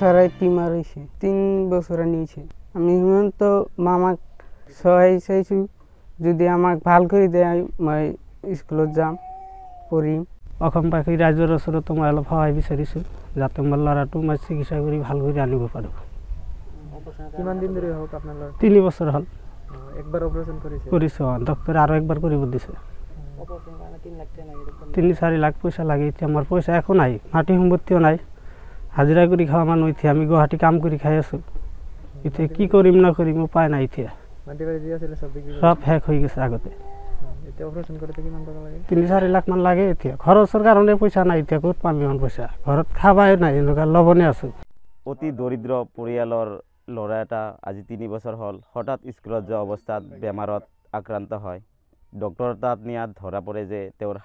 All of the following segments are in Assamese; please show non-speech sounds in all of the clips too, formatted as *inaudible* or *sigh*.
সারাই টিমার হয়েছে তিন বছর নিয়েছে আমি হিমন্ত মামাক সহায় চাইছো যদি আমাক ভাল কৰি দেয় মই স্কুলত যাম অসম পাখি ৰাইজৰ ওচৰতো মই অলপ সহায় বিচাৰিছোঁ যাতে মোৰ ল'ৰাটো মই চিকিৎসা কৰি ভাল কৰি আনিব পাৰোঁ কিমান দিন ধৰি হওক আপোনাৰ তিনি বছৰ হ'ল একবাৰ অপাৰেশ্যন কৰিছে কৰিছোঁ অঁ ডক্টৰে আৰু একবাৰ কৰিব দিছে তিনি চাৰি লাখ পইচা লাগে এতিয়া মোৰ পইচা একো নাই মাটি সম্পত্তিও নাই হাজিৰা কৰি খাব মানুহ এতিয়া আমি গুৱাহাটী কাম কৰি খাই আছোঁ এতিয়া কি কৰিম নকৰিম উপায় নাই এতিয়া চব শেষ হৈ গৈছে আগতে তিনি চাৰি লাখমান লাগে এতিয়া খৰচৰ কাৰণে পইচা নাই এতিয়া ক'ত পাম ইমান পইচা ঘৰত খাবাই নাই এনেকুৱা ল'বনে আছোঁ অতি দৰিদ্ৰ পৰিয়ালৰ ল'ৰা এটা আজি তিনি বছৰ হ'ল হঠাৎ স্কুলত যোৱা অৱস্থাত বেমাৰত আক্ৰান্ত হয় ডক্তৰ তাত নিয়াত ধৰা পৰে যে তেওঁৰ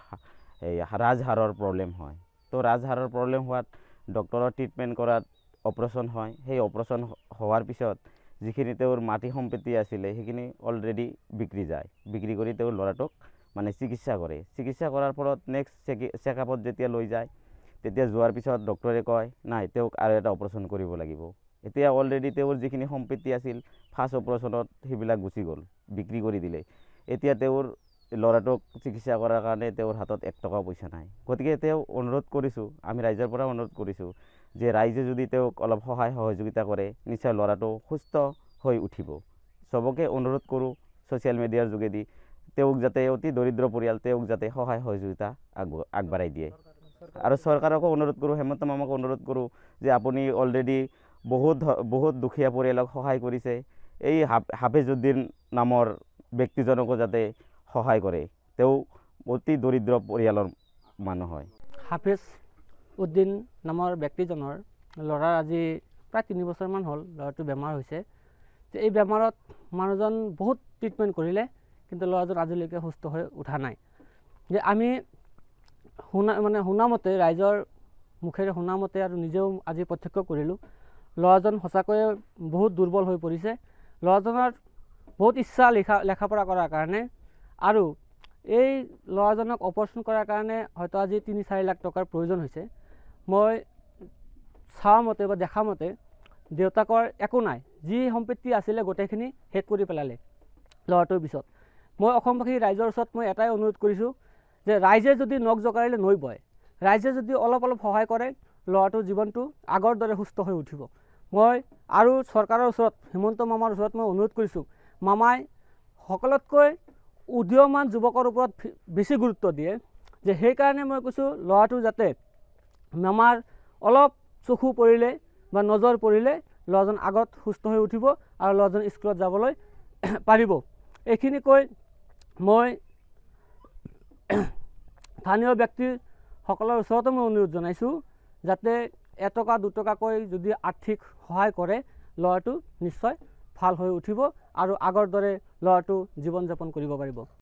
এই ৰাজহাৰৰ প্ৰব্লেম হয় তো ৰাজহাৰৰ প্ৰব্লেম হোৱাত ডক্তৰৰ ট্ৰিটমেণ্ট কৰাত অপাৰেচন হয় সেই অপাৰেচন হোৱাৰ পিছত যিখিনি তেওঁৰ মাটি সম্পত্তি আছিলে সেইখিনি অলৰেডি বিক্ৰী যায় বিক্ৰী কৰি তেওঁৰ ল'ৰাটোক মানে চিকিৎসা কৰে চিকিৎসা কৰাৰ ফলত নেক্সট চেকআপত যেতিয়া লৈ যায় তেতিয়া যোৱাৰ পিছত ডক্তৰে কয় নাই তেওঁক আৰু এটা অপাৰেচন কৰিব লাগিব এতিয়া অলৰেডি তেওঁৰ যিখিনি সম্পত্তি আছিল ফাৰ্ষ্ট অপাৰেচনত সেইবিলাক গুচি গ'ল বিক্ৰী কৰি দিলে এতিয়া তেওঁৰ ল'ৰাটোক চিকিৎসা কৰাৰ কাৰণে তেওঁৰ হাতত এক টকা পইচা নাই গতিকে তেওঁ অনুৰোধ কৰিছোঁ আমি ৰাইজৰ পৰা অনুৰোধ কৰিছোঁ যে ৰাইজে যদি তেওঁক অলপ সহায় সহযোগিতা কৰে নিশ্চয় ল'ৰাটো সুস্থ হৈ উঠিব চবকে অনুৰোধ কৰোঁ ছ'চিয়েল মিডিয়াৰ যোগেদি তেওঁক যাতে অতি দৰিদ্ৰ পৰিয়াল তেওঁক যাতে সহায় সহযোগিতা আগ আগবঢ়াই দিয়ে আৰু চৰকাৰকো অনুৰোধ কৰোঁ হেমন্ত মামাকো অনুৰোধ কৰোঁ যে আপুনি অলৰেডি বহুত বহুত দুখীয়া পৰিয়ালক সহায় কৰিছে এই হাফ হাফিজ উদ্দিন নামৰ ব্যক্তিজনকো যাতে সহায় কৰে তেও অতি দৰিদ্ৰ পৰিয়ালৰ মানুহ হয় হাফিজ উদ্দিন নামৰ ব্যক্তিজনৰ লড়াৰ আজি প্ৰায় তিন বছৰমান হল বেমাৰ হৈছে হয়েছে এই বেমাৰত মানুহজন বহুত ট্ৰিটমেন্ট কৰিলে কিন্তু লড়াজন আজিলেক সুস্থ হৈ উঠা নাই যে আমি শুনা মানে শুনামতে রাইজর মুখের শুনামতে আৰু নিজেও আজি প্ৰত্যক্ষ কৰিলোঁ লড়াজন সচাকয়ে বহুত দুৰ্বল হৈ পৰিছে লড়াজনেৰ বহুত ইচ্ছা লিখা লেখাপড়া কৰাৰ কাৰণে আৰু এই ল'ৰাজনক অপাৰেশ্যন কৰাৰ কাৰণে হয়তো আজি তিনি চাৰি লাখ টকাৰ প্ৰয়োজন হৈছে মই মতে বা দেখা মতে দেউতাকৰ একো নাই যি সম্পত্তি আছিলে গোটেইখিনি শেষ কৰি পেলালে ল'ৰাটোৰ পিছত মই অসমবাসী ৰাইজৰ ওচৰত মই এটাই অনুৰোধ কৰিছোঁ যে ৰাইজে যদি নখ জগাৰিলে নৈ বয় ৰাইজে যদি অলপ অলপ সহায় কৰে ল'ৰাটোৰ জীৱনটো আগৰ দৰে সুস্থ হৈ উঠিব মই আৰু চৰকাৰৰ ওচৰত হিমন্ত মামাৰ ওচৰত মই অনুৰোধ কৰিছোঁ মামাই সকলোতকৈ উদীয়মান যুৱকৰ ওপৰত বেছি গুৰুত্ব দিয়ে যে সেইকাৰণে মই কৈছোঁ ল'ৰাটো যাতে আমাৰ অলপ চকু পৰিলে বা নজৰ পৰিলে ল'ৰাজন আগত সুস্থ হৈ উঠিব আৰু ল'ৰাজন স্কুলত যাবলৈ *clears throat* পাৰিব এইখিনি কৈ মই *clears throat* স্থানীয় ব্যক্তিসকলৰ ওচৰতে মই অনুৰোধ জনাইছোঁ যাতে এটকা দুটকাকৈ যদি আৰ্থিক সহায় কৰে ল'ৰাটো নিশ্চয় ভাল হৈ উঠিব আৰু আগৰ দৰে ল'ৰাটো জীৱন যাপন কৰিব পাৰিব